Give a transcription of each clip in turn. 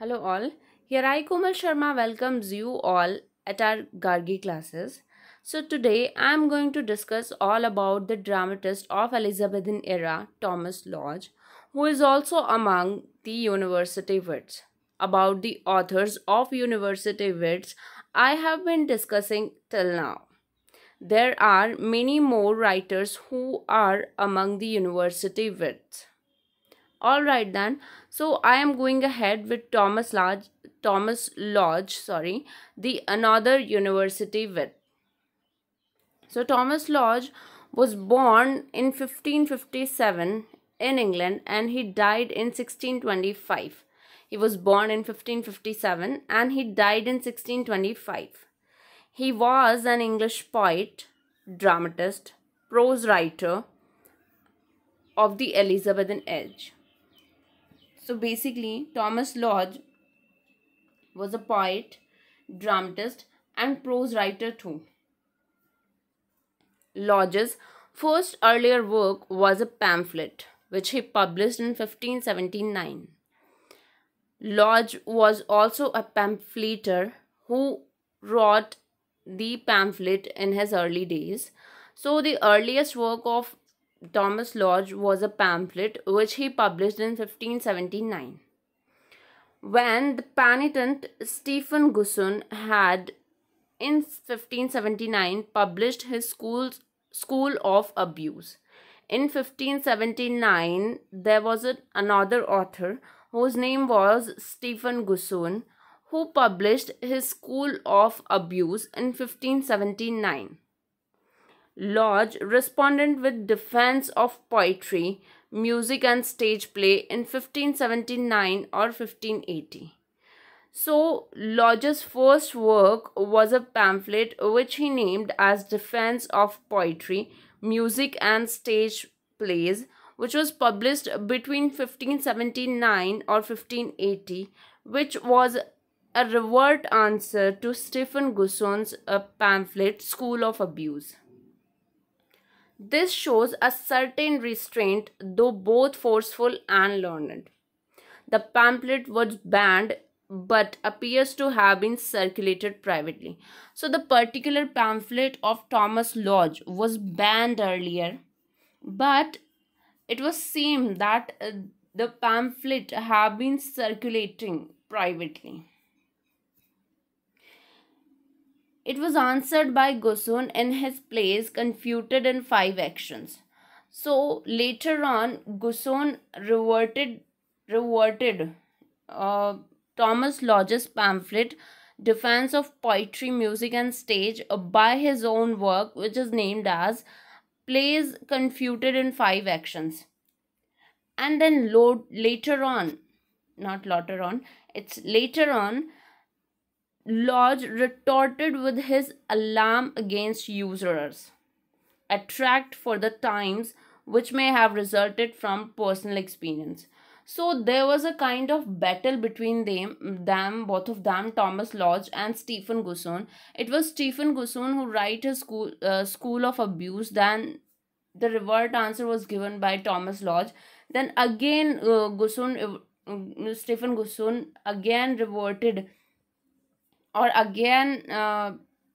Hello all, here I Sharma welcomes you all at our Gargi classes. So today I am going to discuss all about the dramatist of Elizabethan era Thomas Lodge who is also among the university wits. About the authors of university wits I have been discussing till now. There are many more writers who are among the university wits. Alright then, so I am going ahead with Thomas Lodge, Thomas Lodge, sorry, the another university with. So Thomas Lodge was born in 1557 in England and he died in 1625. He was born in 1557 and he died in 1625. He was an English poet, dramatist, prose writer of the Elizabethan age. So basically, Thomas Lodge was a poet, dramatist and prose writer too. Lodge's first earlier work was a pamphlet which he published in 1579. Lodge was also a pamphleteer who wrote the pamphlet in his early days. So the earliest work of Thomas Lodge was a pamphlet which he published in 1579. When the penitent Stephen Gusson had in 1579 published his school's School of Abuse. In 1579, there was another author whose name was Stephen Gusson who published his School of Abuse in 1579. Lodge responded with defense of poetry, music and stage play in 1579 or 1580. So Lodge's first work was a pamphlet which he named as Defense of Poetry, Music and Stage Plays which was published between 1579 or 1580 which was a revert answer to Stephen a uh, pamphlet School of Abuse. This shows a certain restraint, though both forceful and learned. The pamphlet was banned but appears to have been circulated privately. So the particular pamphlet of Thomas Lodge was banned earlier, but it was seen that uh, the pamphlet have been circulating privately. It was answered by Gosun in his plays Confuted in Five Actions. So later on, Gosun reverted, reverted uh, Thomas Lodge's pamphlet Defense of Poetry, Music and Stage uh, by his own work which is named as Plays Confuted in Five Actions. And then load, later on, not later on, it's later on Lodge retorted with his alarm against usurers, attract for the times which may have resulted from personal experience. So there was a kind of battle between them, them both of them, Thomas Lodge and Stephen Gusson. It was Stephen Gusson who wrote his school, uh, school of abuse. Then the revert answer was given by Thomas Lodge. Then again, uh, Gusson, uh, Stephen Gusson again reverted or again uh,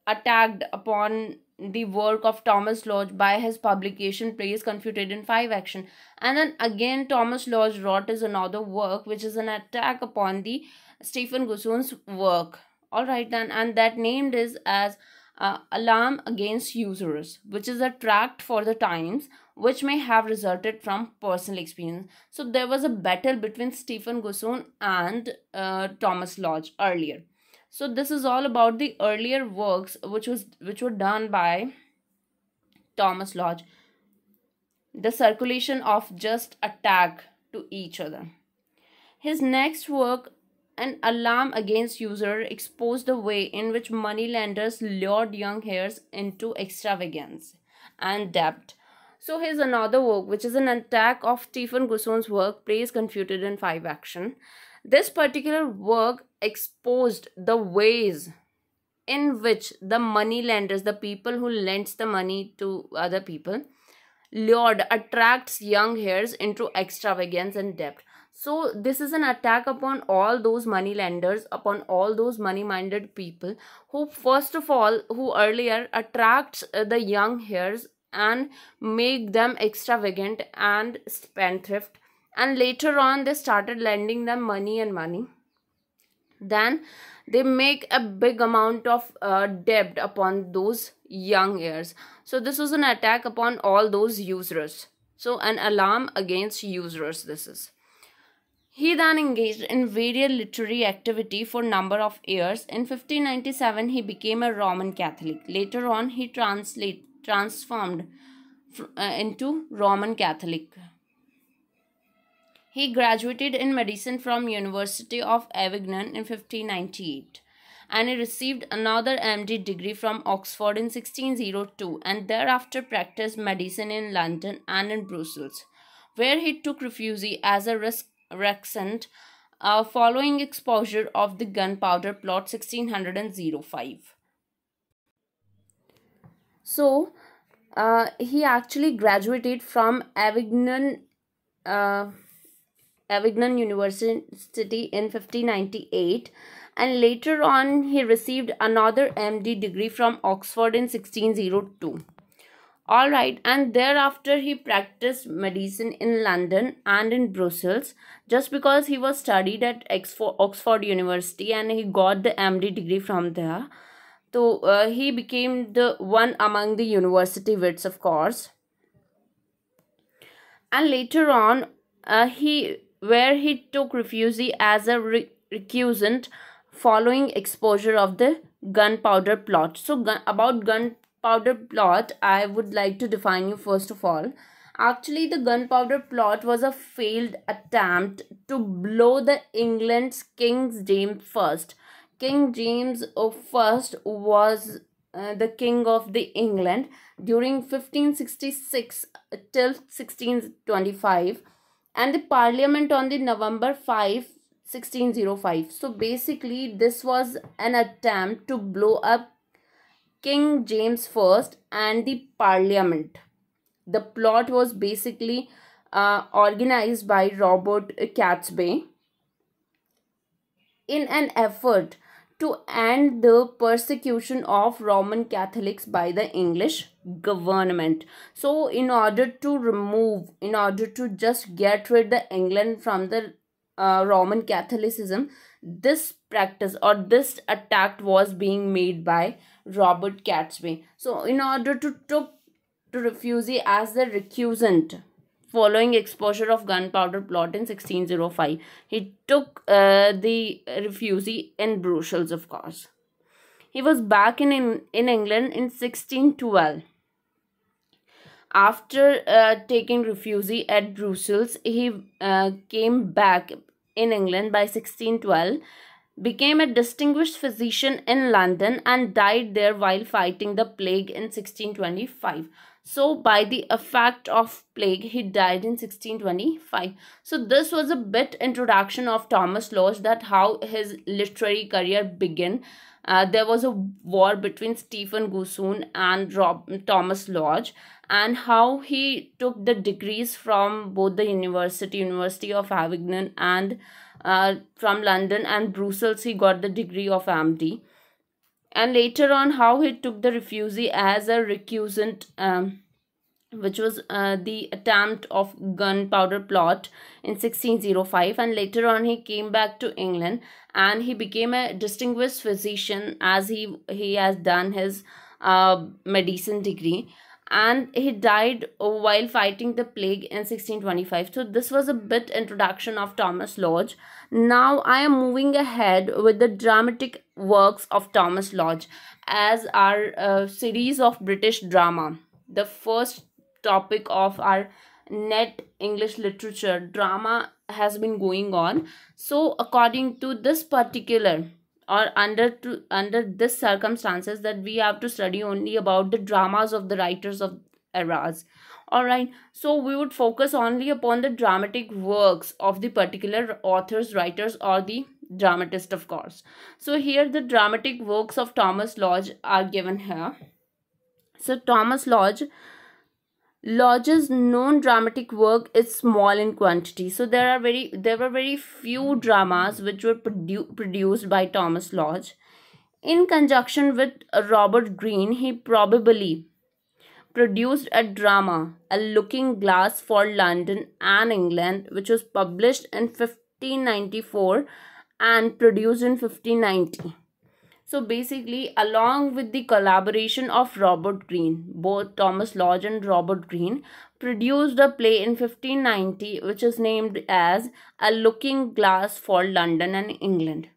attacked upon the work of Thomas Lodge by his publication Plays Confuted in Five Action. And then again, Thomas Lodge wrote is another work which is an attack upon the Stephen Gosson's work. Alright then, and that named is as uh, Alarm Against Users, which is a tract for the times which may have resulted from personal experience. So there was a battle between Stephen Gosson and uh, Thomas Lodge earlier so this is all about the earlier works which was which were done by thomas lodge the circulation of just attack to each other his next work an alarm against user exposed the way in which moneylenders lured young heirs into extravagance and debt so here's another work, which is an attack of Stephen Guson's work, plays Confuted in Five Action. This particular work exposed the ways in which the money lenders, the people who lends the money to other people, lured, attracts young heirs into extravagance and debt. So this is an attack upon all those money lenders, upon all those money-minded people who first of all, who earlier attracts uh, the young heirs and make them extravagant and spendthrift and later on they started lending them money and money then they make a big amount of uh, debt upon those young heirs so this was an attack upon all those users so an alarm against users this is he then engaged in various literary activity for number of years in 1597 he became a roman catholic later on he translate transformed uh, into roman catholic he graduated in medicine from University of Avignon in 1598 and he received another MD degree from Oxford in 1602 and thereafter practiced medicine in London and in Brussels, where he took refuge as a recusant uh, following exposure of the gunpowder plot 1605. So, uh, he actually graduated from Avignon uh, Avignon University in 1598 and later on he received another MD degree from Oxford in 1602. Alright, and thereafter he practiced medicine in London and in Brussels just because he was studied at Oxford University and he got the MD degree from there. So uh, he became the one among the university wits of course. And later on uh, he where he took refuge as a recusant following exposure of the gunpowder plot. So gun about gunpowder plot, I would like to define you first of all. Actually, the gunpowder plot was a failed attempt to blow the England's King James first. King James uh, I was uh, the king of the England during 1566 till 1625 and the parliament on the November 5, 1605. So basically this was an attempt to blow up King James I and the parliament. The plot was basically uh, organized by Robert Catesby in an effort to end the persecution of Roman Catholics by the English government. So in order to remove, in order to just get rid the England from the uh, Roman Catholicism, this practice or this attack was being made by Robert Catchby. So in order to to to refuse as the recusant following exposure of gunpowder plot in 1605. He took uh, the refusee in Brussels, of course. He was back in, in, in England in 1612. After uh, taking refugee at Brussels, he uh, came back in England by 1612, became a distinguished physician in London and died there while fighting the plague in 1625. So by the effect of plague, he died in 1625. So this was a bit introduction of Thomas Lodge that how his literary career began. Uh, there was a war between Stephen Goosoon and Rob, Thomas Lodge and how he took the degrees from both the university, University of Avignon and uh, from London and Brussels, he got the degree of MD and later on how he took the refugee as a recusant um, which was uh, the attempt of gunpowder plot in 1605 and later on he came back to england and he became a distinguished physician as he he has done his uh, medicine degree and he died while fighting the plague in 1625 so this was a bit introduction of thomas lodge now i am moving ahead with the dramatic works of thomas lodge as our uh, series of british drama the first topic of our net english literature drama has been going on so according to this particular or under to, under this circumstances that we have to study only about the dramas of the writers of eras all right so we would focus only upon the dramatic works of the particular authors writers or the dramatist of course so here the dramatic works of thomas lodge are given here so thomas lodge Lodge's known dramatic work is small in quantity. So there are very there were very few dramas which were produ- produced by Thomas Lodge. In conjunction with Robert Greene, he probably produced a drama, A Looking Glass for London and England, which was published in 1594 and produced in 1590. So basically, along with the collaboration of Robert Greene, both Thomas Lodge and Robert Greene produced a play in 1590 which is named as A Looking Glass for London and England.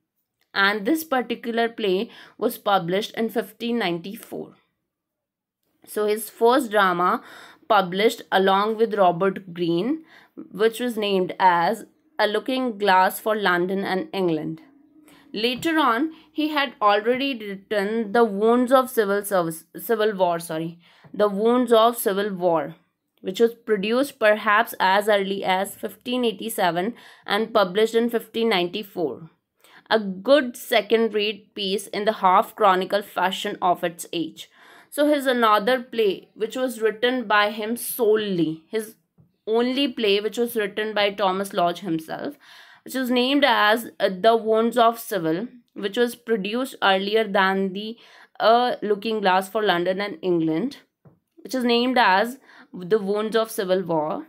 And this particular play was published in 1594. So his first drama published along with Robert Greene which was named as A Looking Glass for London and England. Later on, he had already written the wounds of civil service, civil war. Sorry, the wounds of civil war, which was produced perhaps as early as 1587 and published in 1594. A good second-rate piece in the half-chronicle fashion of its age. So his another play, which was written by him solely, his only play which was written by Thomas Lodge himself which was named as uh, The Wounds of Seville, which was produced earlier than the uh, Looking Glass for London and England, which is named as The Wounds of Civil War,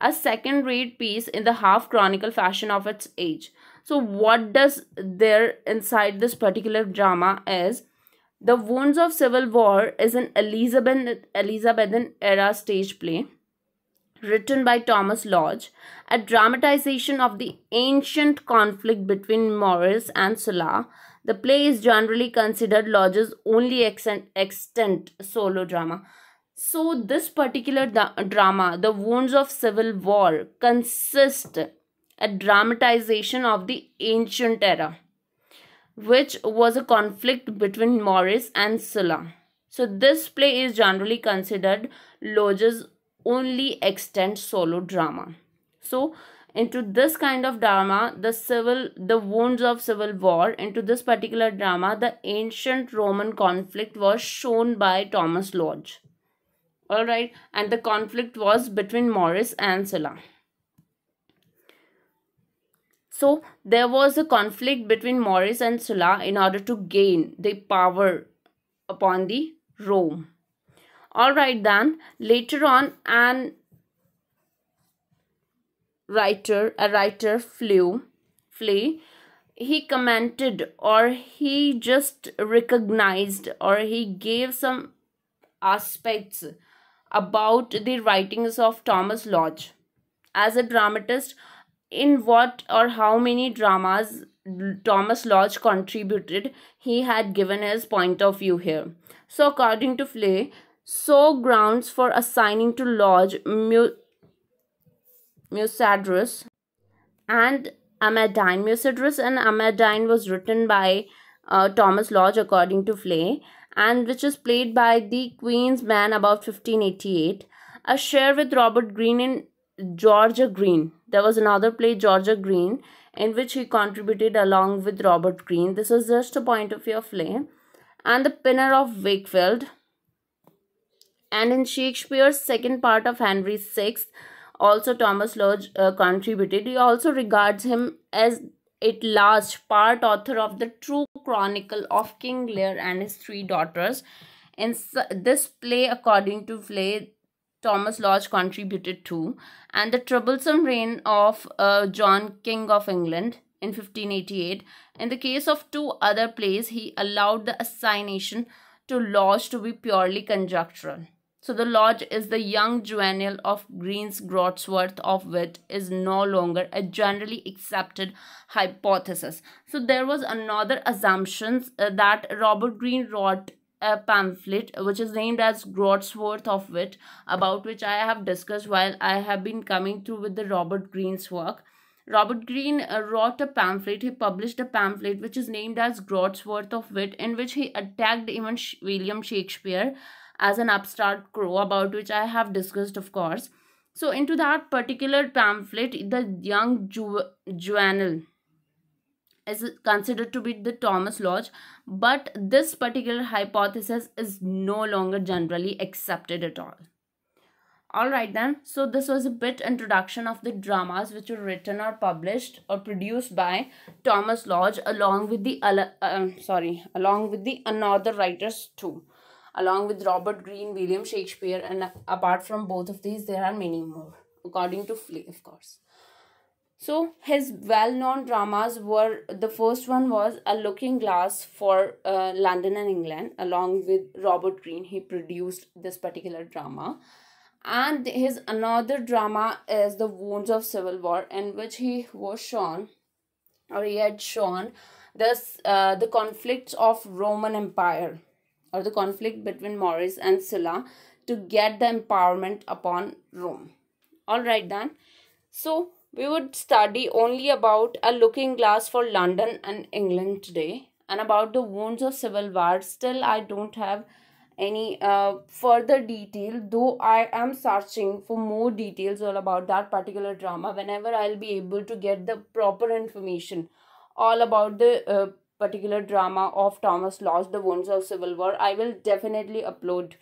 a second-rate piece in the half-chronicle fashion of its age. So what does there inside this particular drama is The Wounds of Civil War is an Elizabethan, Elizabethan era stage play written by Thomas Lodge a dramatization of the ancient conflict between Morris and Sulla. The play is generally considered Lodge's only extant solo drama. So this particular drama, The Wounds of Civil War, consists a dramatization of the ancient era, which was a conflict between Morris and Sulla. So this play is generally considered Lodge's only extant solo drama so into this kind of drama the civil the wounds of civil war into this particular drama the ancient roman conflict was shown by thomas lodge all right and the conflict was between morris and scylla so there was a conflict between Morris and Sulla in order to gain the power upon the Rome. Alright then, later on and writer, a writer flew, flee, he commented or he just recognized or he gave some aspects about the writings of Thomas Lodge. As a dramatist, in what or how many dramas Thomas Lodge contributed, he had given his point of view here. So according to Flay, so grounds for assigning to Lodge mu Musadrus and Amadine. Musadrus and Amadine was written by uh, Thomas Lodge according to Flay and which is played by the Queen's Man about 1588. A share with Robert Greene in Georgia Green. There was another play, Georgia Green, in which he contributed along with Robert Greene. This is just a point of view Flay. And The Pinner of Wakefield. And in Shakespeare's second part of Henry VI, also Thomas Lodge uh, contributed. He also regards him as at last part author of the true chronicle of King Lear and his three daughters. In this play, according to play, Thomas Lodge contributed to, and the troublesome reign of uh, John, King of England in 1588. In the case of two other plays, he allowed the assignation to Lodge to be purely conjectural. So the lodge is the young juvenile of Green's Grodsworth of Wit" is no longer a generally accepted hypothesis. So there was another assumption uh, that Robert Greene wrote a pamphlet which is named as Grodsworth of Wit about which I have discussed while I have been coming through with the Robert Greene's work. Robert Greene uh, wrote a pamphlet, he published a pamphlet which is named as Grodsworth of Wit in which he attacked even William Shakespeare as an upstart crow about which I have discussed of course. So into that particular pamphlet the young Ju is considered to be the Thomas Lodge but this particular hypothesis is no longer generally accepted at all. Alright then, so this was a bit introduction of the dramas which were written or published or produced by Thomas Lodge along with the uh, sorry along with the another writers too along with Robert Greene, William Shakespeare, and apart from both of these, there are many more, according to Flea, of course. So his well-known dramas were the first one was A Looking Glass for uh, London and England. Along with Robert Greene, he produced this particular drama, and his another drama is The Wounds of Civil War, in which he was shown, or he had shown, this uh, the conflicts of Roman Empire or the conflict between Maurice and Sulla to get the empowerment upon Rome. Alright then. So we would study only about a looking glass for London and England today and about the wounds of civil war. Still I don't have any uh, further detail though i am searching for more details all about that particular drama whenever i'll be able to get the proper information all about the uh, particular drama of Thomas Lodge, The Wounds of Civil War. I will definitely upload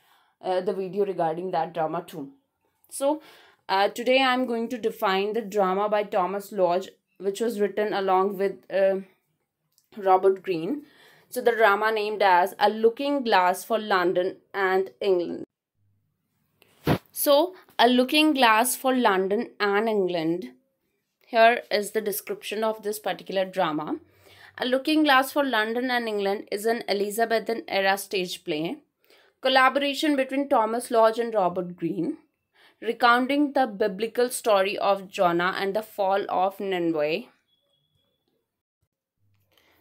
uh, the video regarding that drama too. So, uh, today I'm going to define the drama by Thomas Lodge, which was written along with uh, Robert Greene. So, the drama named as A Looking Glass for London and England. So, A Looking Glass for London and England. Here is the description of this particular drama. A Looking Glass for London and England is an Elizabethan era stage play, collaboration between Thomas Lodge and Robert Greene, recounting the biblical story of Jonah and the fall of Nineveh.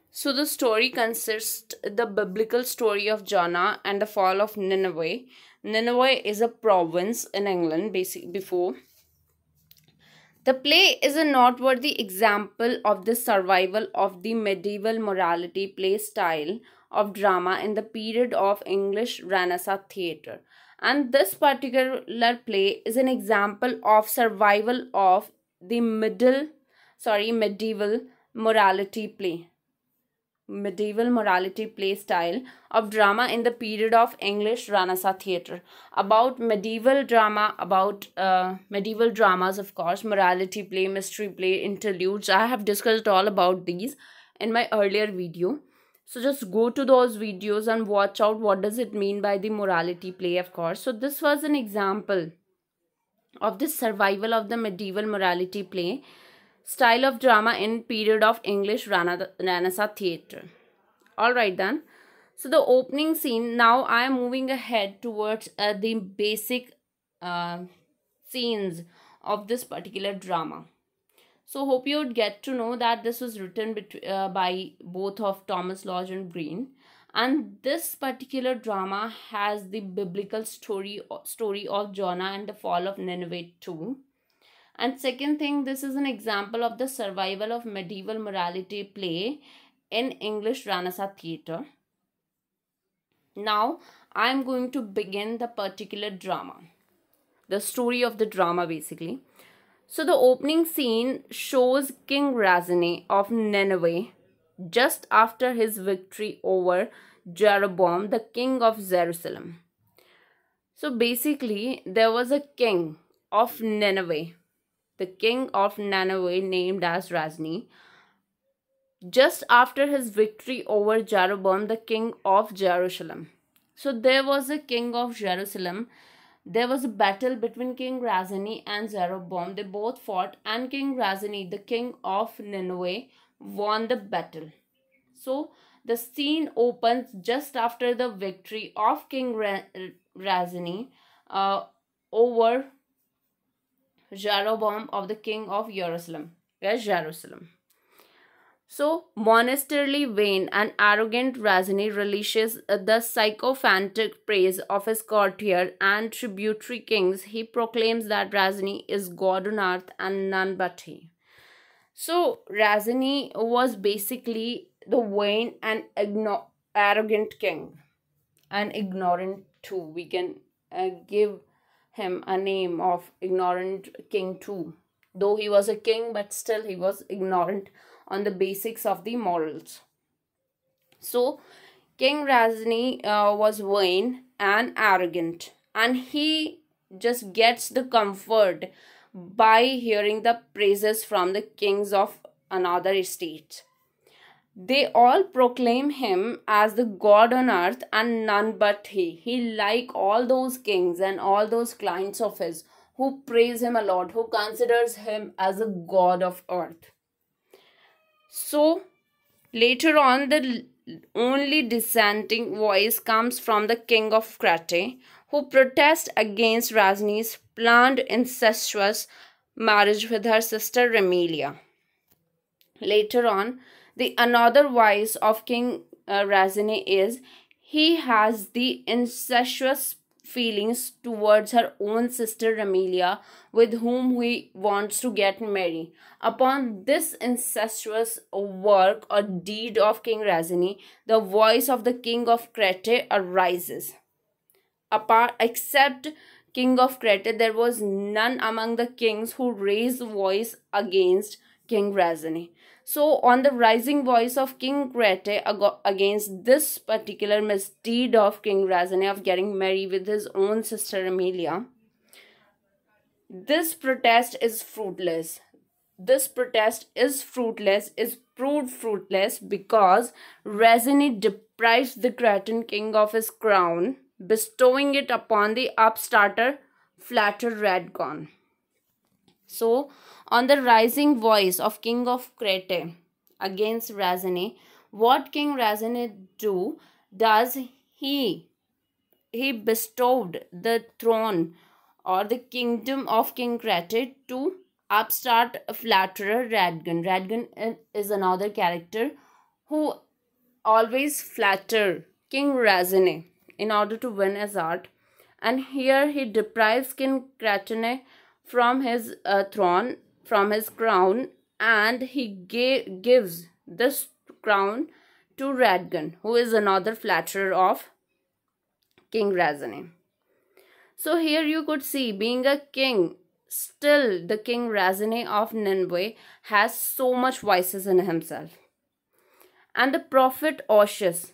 So the story consists the biblical story of Jonah and the fall of Nineveh. Nineveh is a province in England basic before the play is a noteworthy example of the survival of the medieval morality play style of drama in the period of English Renaissance theatre. And this particular play is an example of survival of the middle, sorry, medieval morality play medieval morality play style of drama in the period of English Ranasa theatre. About medieval drama, about uh, medieval dramas, of course, morality play, mystery play, interludes. I have discussed all about these in my earlier video. So just go to those videos and watch out what does it mean by the morality play, of course. So this was an example of this survival of the medieval morality play style of drama in period of English Renaissance theatre. Alright then. So the opening scene, now I am moving ahead towards uh, the basic uh, scenes of this particular drama. So hope you would get to know that this was written uh, by both of Thomas Lodge and Green. And this particular drama has the biblical story, story of Jonah and the fall of Nineveh too. And second thing, this is an example of the survival of medieval morality play in English Renaissance theatre. Now, I am going to begin the particular drama, the story of the drama basically. So, the opening scene shows King Razine of Nineveh just after his victory over Jeroboam, the king of Jerusalem. So, basically, there was a king of Nineveh the king of Nanaway, named as Razni. Just after his victory over Jeroboam, the king of Jerusalem. So there was a king of Jerusalem. There was a battle between King Razani and Jeroboam. They both fought and King Razani, the king of Nineveh, won the battle. So the scene opens just after the victory of King Razani uh, over Jeroboam of the king of Jerusalem. Yeah, Jerusalem. So, monasterly vain and arrogant Razini relishes the sycophantic praise of his courtier and tributary kings. He proclaims that Razini is God on earth and none but he. So, Razini was basically the vain and arrogant king and ignorant too. We can uh, give him a name of ignorant king too. Though he was a king, but still he was ignorant on the basics of the morals. So, King Razni uh, was vain and arrogant, and he just gets the comfort by hearing the praises from the kings of another state. They all proclaim him as the God on earth and none but he. He like all those kings and all those clients of his who praise him a lot, who considers him as a God of earth. So later on the only dissenting voice comes from the king of Crete who protests against Rajni's planned incestuous marriage with her sister Remelia. Later on, the another vice of King uh, Razine is he has the incestuous feelings towards her own sister Amelia, with whom he wants to get married. Upon this incestuous work or deed of King Razini, the voice of the king of Crete arises. Apart, except king of Crete, there was none among the kings who raised voice against King Razani. So, on the rising voice of King Krete against this particular misdeed of King Razani of getting married with his own sister Amelia, this protest is fruitless. This protest is fruitless, is proved fruitless because Razani deprives the Cretan king of his crown, bestowing it upon the upstarter, flatter Radgon. So, on the rising voice of king of Crete against Razane, what king Razane do? Does he he bestowed the throne or the kingdom of King Crete to upstart flatterer Radgun? Radgun uh, is another character who always flatter King Razane in order to win his art. And here he deprives King Cretene from his uh, throne, from his crown, and he gave, gives this crown to Radgan, who is another flatterer of King Razane. So here you could see, being a king, still the King Razane of Nineveh has so much vices in himself. And the prophet Oshius,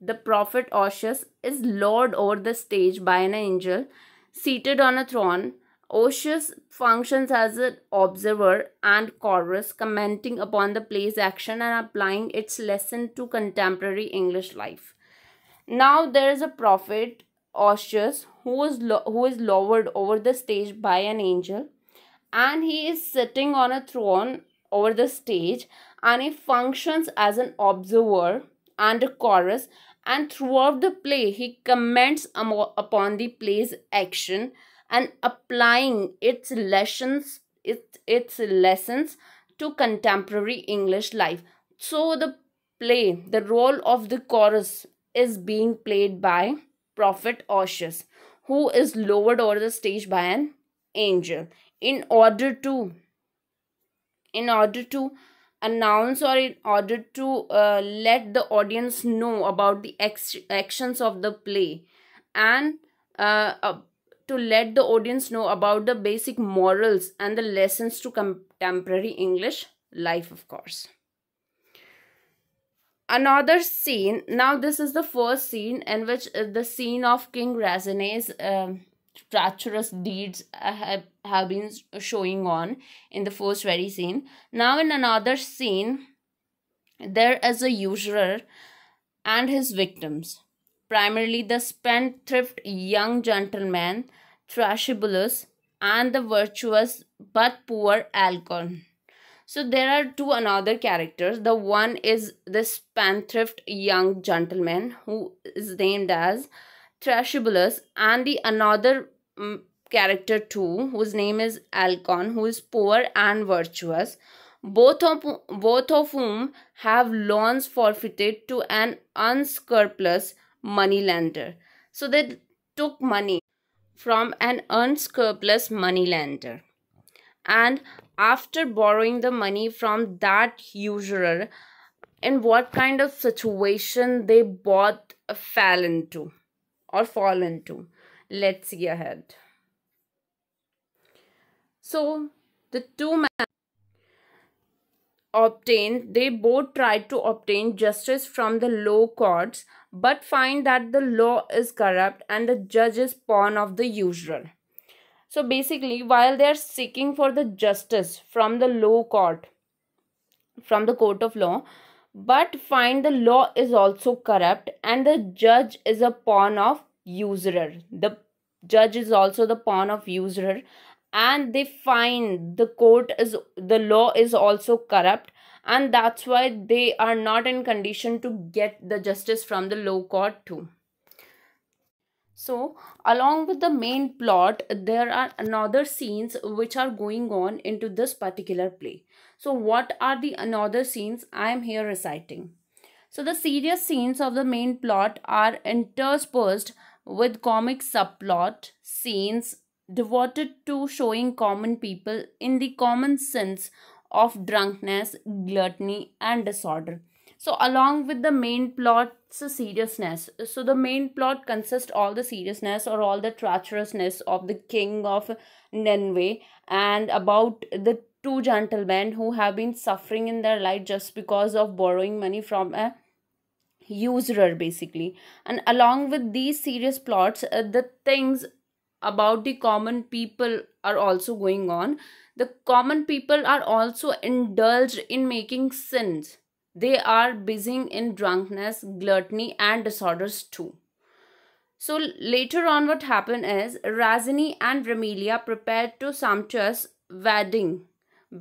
the prophet Oshius is lord over the stage by an angel seated on a throne Osius functions as an observer and chorus, commenting upon the play's action and applying its lesson to contemporary English life. Now there is a prophet, Osius, who is, who is lowered over the stage by an angel, and he is sitting on a throne over the stage, and he functions as an observer and a chorus. And throughout the play, he comments upon the play's action and applying its lessons, it, its lessons to contemporary English life. So the play, the role of the chorus is being played by Prophet Oshus, who is lowered over the stage by an angel in order to in order to announce or in order to uh, let the audience know about the actions of the play and uh, uh, to let the audience know about the basic morals and the lessons to contemporary English life, of course. Another scene, now this is the first scene in which uh, the scene of King Razine's uh, treacherous deeds uh, have, have been showing on in the first very scene. Now in another scene, there is a usurer and his victims, primarily the spendthrift young gentleman Thrashibulus and the virtuous but poor Alcon. So there are two another characters. The one is this panthrift young gentleman who is named as Thrashibulus, and the another um, character too whose name is Alcon who is poor and virtuous. Both of, both of whom have loans forfeited to an unscrupulous moneylender. So they took money from an unscrupulous moneylender. And after borrowing the money from that usurer, in what kind of situation they both fell into or fall into. Let's see ahead. So the two men Obtain. they both tried to obtain justice from the low courts but find that the law is corrupt and the judge is pawn of the usurer so basically while they are seeking for the justice from the low court from the court of law but find the law is also corrupt and the judge is a pawn of usurer the judge is also the pawn of usurer and they find the court is the law is also corrupt and that's why they are not in condition to get the justice from the low court too so along with the main plot there are another scenes which are going on into this particular play so what are the another scenes i am here reciting so the serious scenes of the main plot are interspersed with comic subplot scenes devoted to showing common people in the common sense of drunkenness, gluttony, and disorder. So along with the main plot's seriousness, so the main plot consists all the seriousness or all the treacherousness of the king of Nenwe and about the two gentlemen who have been suffering in their life just because of borrowing money from a usurer basically and along with these serious plots uh, the things about the common people are also going on the common people are also indulged in making sins they are busy in drunkenness gluttony and disorders too so later on what happened is razini and Ramelia prepared to sumptuous wedding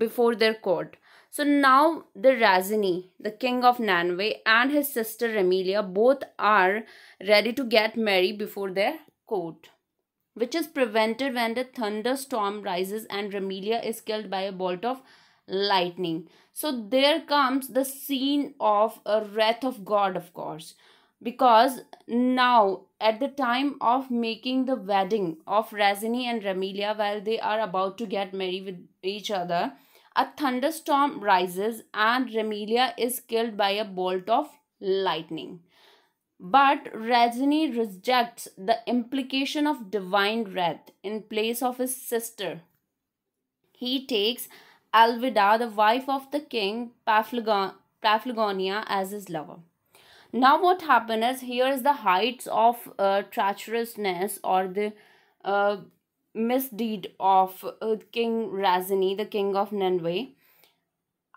before their court so now the Razini, the king of Nanway, and his sister Remelia both are ready to get married before their court which is prevented when the thunderstorm rises and Remelia is killed by a bolt of lightning. So there comes the scene of a wrath of God, of course, because now at the time of making the wedding of Razini and Remelia, while they are about to get married with each other, a thunderstorm rises and Remelia is killed by a bolt of lightning. But Rajani rejects the implication of divine wrath in place of his sister. He takes Alvida, the wife of the king Paphlagonia, as his lover. Now, what happened is here is the heights of uh, treacherousness or the uh, misdeed of uh, King Razani, the king of Nineveh.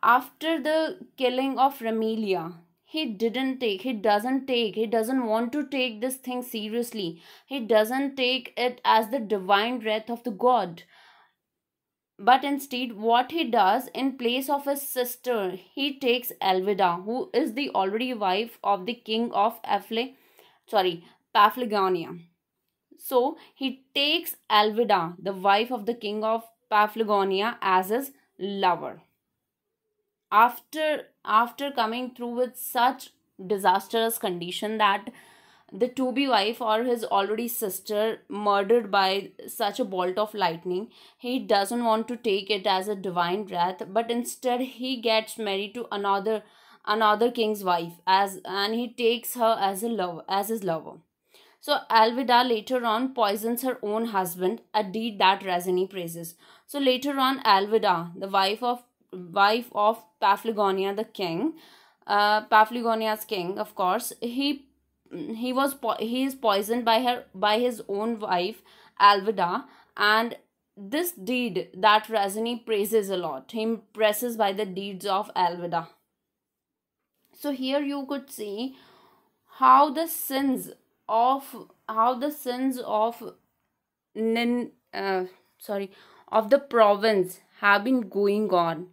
After the killing of Ramelia he didn't take he doesn't take he doesn't want to take this thing seriously he doesn't take it as the divine wrath of the god but instead what he does in place of his sister he takes alvida who is the already wife of the king of Afle, sorry paphlagonia so he takes alvida the wife of the king of paphlagonia as his lover after after coming through with such disastrous condition that the to be wife or his already sister murdered by such a bolt of lightning he doesn't want to take it as a divine wrath but instead he gets married to another another king's wife as and he takes her as a love as his lover so alvida later on poisons her own husband a deed that razini praises so later on alvida the wife of wife of Paphlagonia the king, uh, Paphlagonia's king, of course. He he was he is poisoned by her by his own wife Alvida, and this deed that Razini praises a lot. He impresses by the deeds of Alvida. So here you could see how the sins of how the sins of Nin, uh, sorry of the province have been going on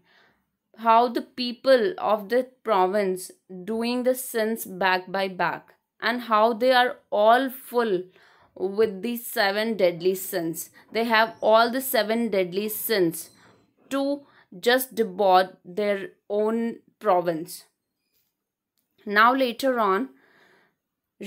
how the people of the province doing the sins back by back and how they are all full with these seven deadly sins. They have all the seven deadly sins to just debauch their own province. Now later on,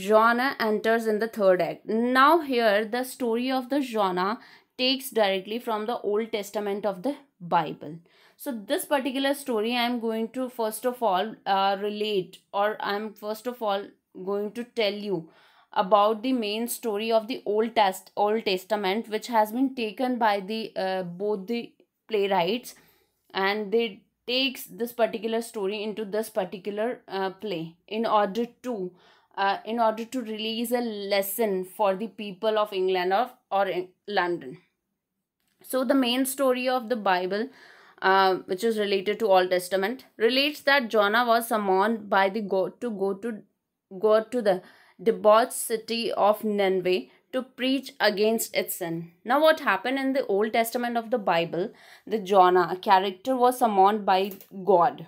jana enters in the third act. Now here the story of the jana takes directly from the Old Testament of the Bible so this particular story i am going to first of all uh, relate or i am first of all going to tell you about the main story of the old test old testament which has been taken by the uh, both the playwrights and they takes this particular story into this particular uh, play in order to uh, in order to release a lesson for the people of england or, or uh, london so the main story of the bible uh, which is related to Old Testament, relates that Jonah was summoned by the God to go to go to the debauched city of Nineveh to preach against its sin. Now, what happened in the Old Testament of the Bible? The Jonah character was summoned by God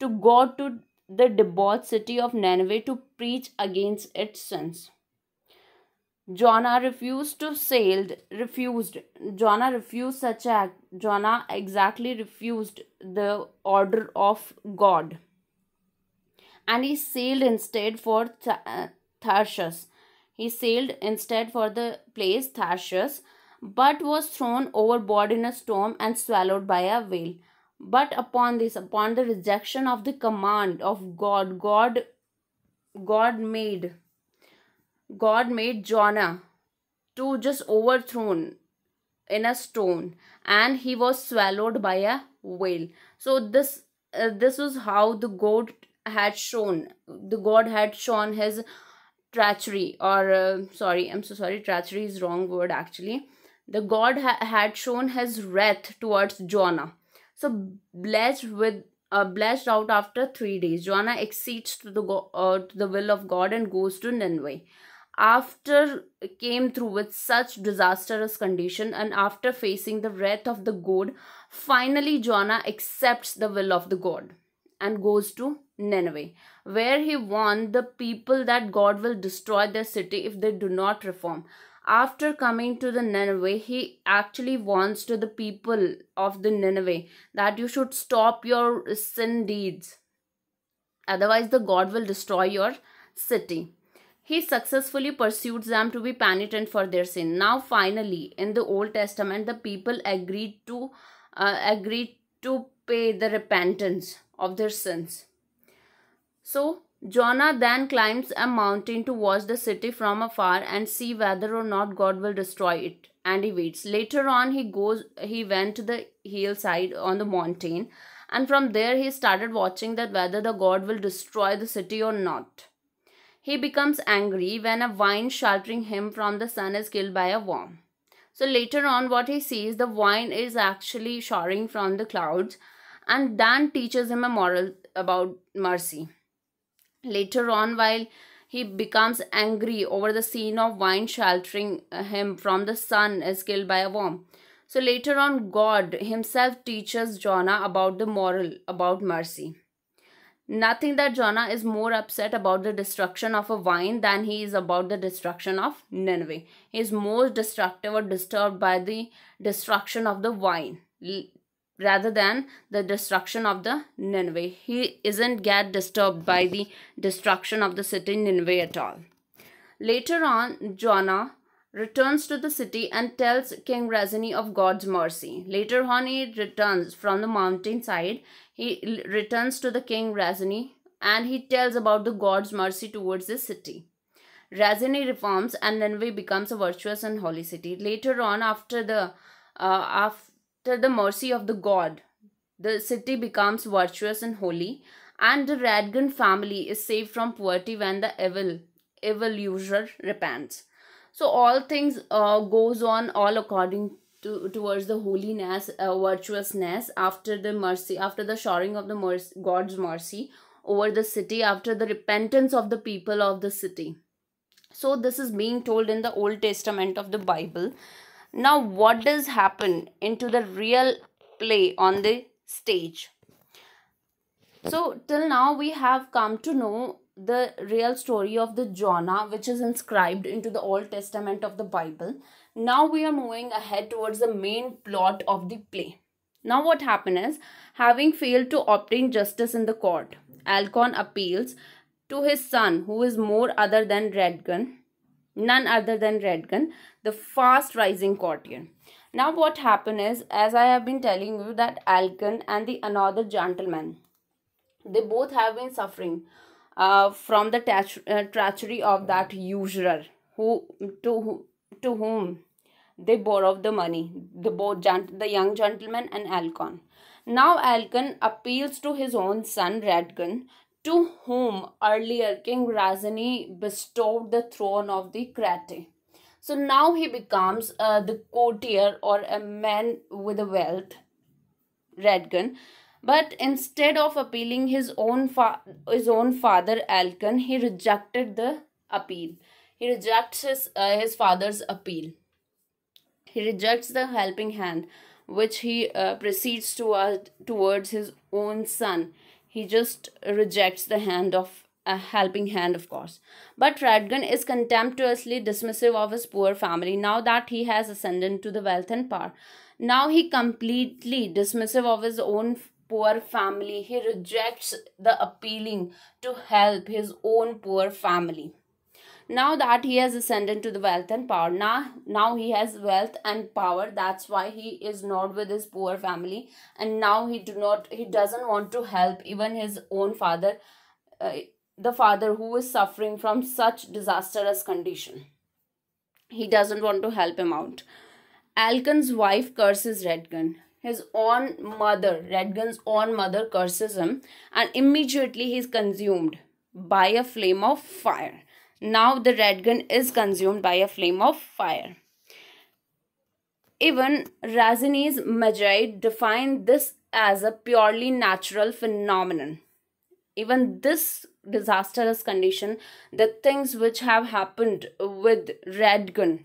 to go to the debauched city of Nineveh to preach against its sins. Jonah refused to sailed refused Jonah refused such act Jonah exactly refused the order of God and he sailed instead for Th uh, Tharsus he sailed instead for the place Tharsus but was thrown overboard in a storm and swallowed by a whale but upon this upon the rejection of the command of God God God made God made Jonah to just overthrown in a stone and he was swallowed by a whale. So this uh, this was how the God had shown the God had shown his treachery or uh, sorry I'm so sorry treachery is wrong word actually. The God ha had shown his wrath towards Jonah. So blessed with uh, blessed out after three days. Jonah exceeds to the, uh, to the will of God and goes to Nineveh after came through with such disastrous condition and after facing the wrath of the god finally jonah accepts the will of the god and goes to Nineveh, where he warned the people that God will destroy their city if they do not reform. After coming to the Nineveh, he actually warns to the people of the Nineveh that you should stop your sin deeds. Otherwise, the God will destroy your city. He successfully pursued them to be penitent for their sin. Now, finally, in the Old Testament, the people agreed to uh, agreed to pay the repentance of their sins. So, Jonah then climbs a mountain to watch the city from afar and see whether or not God will destroy it. And he waits. Later on, he goes. He went to the hillside on the mountain, and from there he started watching that whether the God will destroy the city or not. He becomes angry when a vine sheltering him from the sun is killed by a worm. So later on, what he sees, the vine is actually showering from the clouds, and Dan teaches him a moral about mercy. Later on, while he becomes angry over the scene of vine sheltering him from the sun is killed by a worm. So later on, God himself teaches Jonah about the moral about mercy. Nothing that Jonah is more upset about the destruction of a vine than he is about the destruction of Nineveh. He is more destructive or disturbed by the destruction of the vine rather than the destruction of the Nineveh. He isn't get disturbed by the destruction of the city Nineveh at all. Later on, Jonah returns to the city and tells King Razini of God's mercy. Later on, he returns from the mountainside he returns to the king Razani and he tells about the god's mercy towards the city. Razani reforms and Nineveh becomes a virtuous and holy city. Later on, after the uh, after the mercy of the god, the city becomes virtuous and holy, and the Radgan family is saved from poverty when the evil evil usurer repents. So all things uh, goes on all according to, towards the holiness, uh, virtuousness after the mercy, after the shoring of the mercy, God's mercy over the city, after the repentance of the people of the city. So this is being told in the Old Testament of the Bible. Now what does happen into the real play on the stage? So till now we have come to know the real story of the Jonah which is inscribed into the Old Testament of the Bible now we are moving ahead towards the main plot of the play. Now what happened is, having failed to obtain justice in the court, Alcon appeals to his son who is more other than Redgun, none other than Redgun, the fast rising courtier. Now what happened is, as I have been telling you that Alcon and the another gentleman, they both have been suffering uh, from the uh, treachery of that usurer who to, to whom they borrowed the money, the, both the young gentleman and Alcon. Now Alcon appeals to his own son Radgan, to whom earlier King Razani bestowed the throne of the Krate. So now he becomes uh, the courtier or a man with a wealth, Radgan. But instead of appealing his own, his own father Alcon, he rejected the appeal. He rejects his, uh, his father's appeal. He rejects the helping hand, which he uh, proceeds toward, uh, towards his own son. He just rejects the hand of a helping hand, of course. But Radgan is contemptuously dismissive of his poor family now that he has ascended to the wealth and power. Now he completely dismissive of his own poor family. He rejects the appealing to help his own poor family now that he has ascended to the wealth and power now now he has wealth and power that's why he is not with his poor family and now he do not he doesn't want to help even his own father uh, the father who is suffering from such disastrous condition he doesn't want to help him out alkan's wife curses redgun his own mother redgun's own mother curses him and immediately he's consumed by a flame of fire now the red gun is consumed by a flame of fire. Even Razini's Magi defined this as a purely natural phenomenon. Even this disastrous condition, the things which have happened with red gun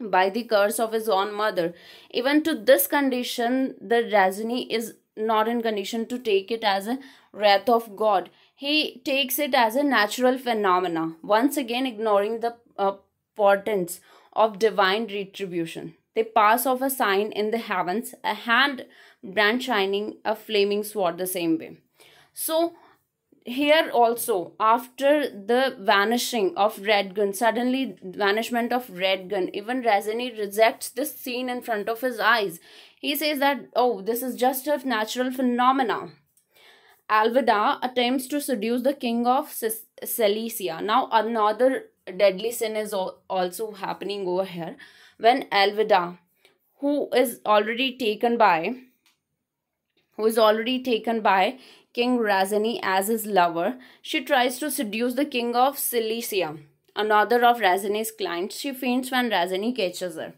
by the curse of his own mother. Even to this condition, the Razini is not in condition to take it as a wrath of God. He takes it as a natural phenomena, once again ignoring the uh, portents of divine retribution. They pass off a sign in the heavens, a hand brand shining a flaming sword the same way. So, here also after the vanishing of redgun suddenly vanishment of redgun even razani rejects this scene in front of his eyes he says that, oh, this is just a natural phenomena. Alvida attempts to seduce the king of Cilicia. Now, another deadly sin is also happening over here. When Alvida, who is already taken by, who is already taken by King Razani as his lover, she tries to seduce the king of Cilicia, another of Razani's clients. She faints when Razani catches her.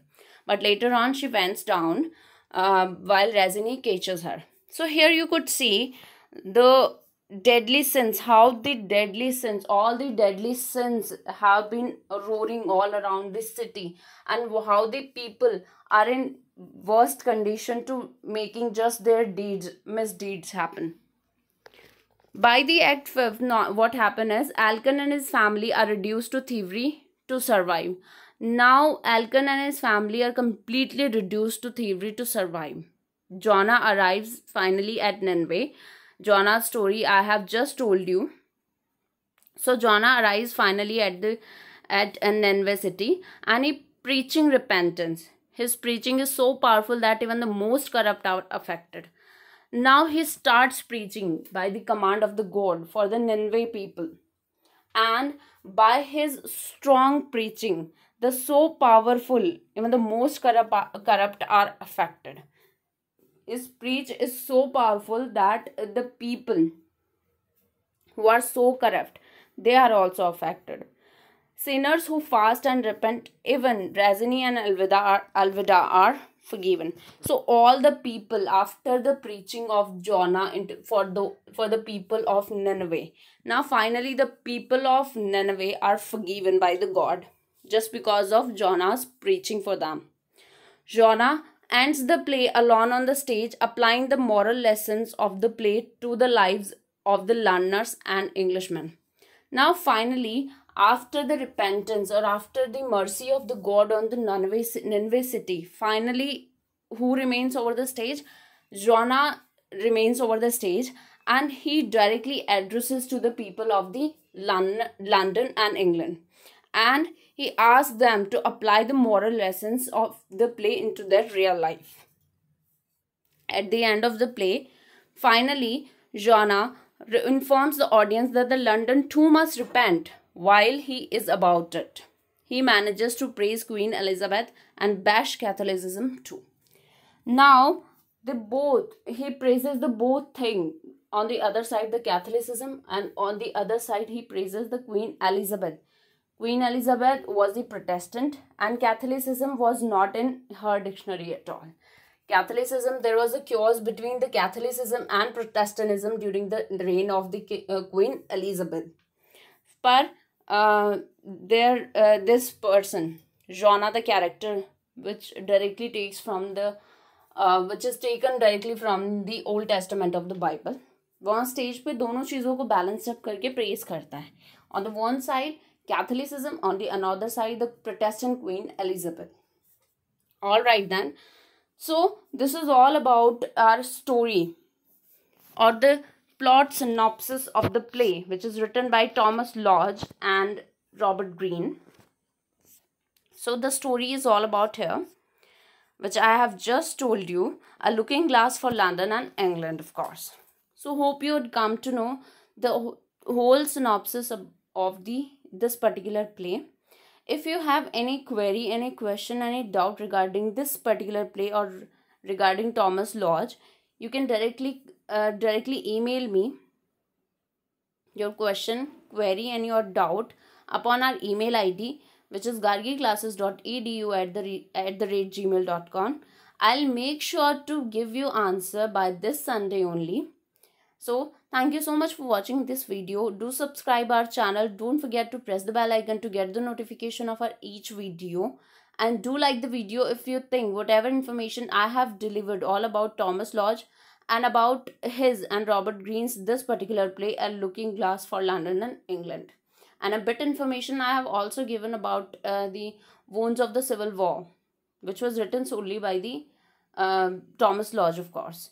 But later on, she bends down uh, while Razini catches her. So here you could see the deadly sins, how the deadly sins, all the deadly sins have been roaring all around this city and how the people are in worst condition to making just their deeds, misdeeds happen. By the Act 5, what happened is Alcan and his family are reduced to thievery to survive. Now Alcan and his family are completely reduced to thievery to survive. Jonah arrives finally at Nineveh. Jonah's story I have just told you. So Jonah arrives finally at the at Nineveh city and he preaching repentance. His preaching is so powerful that even the most corrupt are affected. Now he starts preaching by the command of the God for the Nineveh people. And by his strong preaching, the so powerful even the most corrupt, corrupt are affected his preach is so powerful that the people who are so corrupt they are also affected sinners who fast and repent even Razini and Alvida are, Alvida are forgiven so all the people after the preaching of Jonah for the for the people of Nineveh now finally the people of Nineveh are forgiven by the God just because of Jonah's preaching for them. Jonah ends the play alone on the stage, applying the moral lessons of the play to the lives of the Londoners and Englishmen. Now, finally, after the repentance or after the mercy of the God on the Nineveh city, finally, who remains over the stage? Jonah remains over the stage and he directly addresses to the people of the London and England. And he asked them to apply the moral lessons of the play into their real life. At the end of the play, finally, Jana informs the audience that the London too must repent while he is about it. He manages to praise Queen Elizabeth and bash Catholicism too. Now, the both, he praises the both thing. On the other side, the Catholicism and on the other side, he praises the Queen Elizabeth Queen Elizabeth was a Protestant and Catholicism was not in her dictionary at all. Catholicism, there was a chaos between the Catholicism and Protestantism during the reign of the uh, Queen Elizabeth. But uh, there, uh, this person, Joanna the character, which directly takes from the, uh, which is taken directly from the Old Testament of the Bible, on stage, पे दोनों चीज़ों को balance up करके praise करता है on the one side Catholicism, on the another side, the Protestant Queen Elizabeth. All right then. So, this is all about our story or the plot synopsis of the play, which is written by Thomas Lodge and Robert Greene. So, the story is all about here, which I have just told you, A Looking Glass for London and England, of course. So, hope you would come to know the whole synopsis of, of the this particular play if you have any query any question any doubt regarding this particular play or regarding thomas lodge you can directly uh, directly email me your question query and your doubt upon our email id which is gargiclasses.edu at the at the rate gmail.com i'll make sure to give you answer by this sunday only so thank you so much for watching this video. Do subscribe our channel. Don't forget to press the bell icon to get the notification of our each video. And do like the video if you think whatever information I have delivered all about Thomas Lodge and about his and Robert Greene's this particular play A Looking Glass for London and England. And a bit information I have also given about uh, the wounds of the Civil War which was written solely by the uh, Thomas Lodge of course.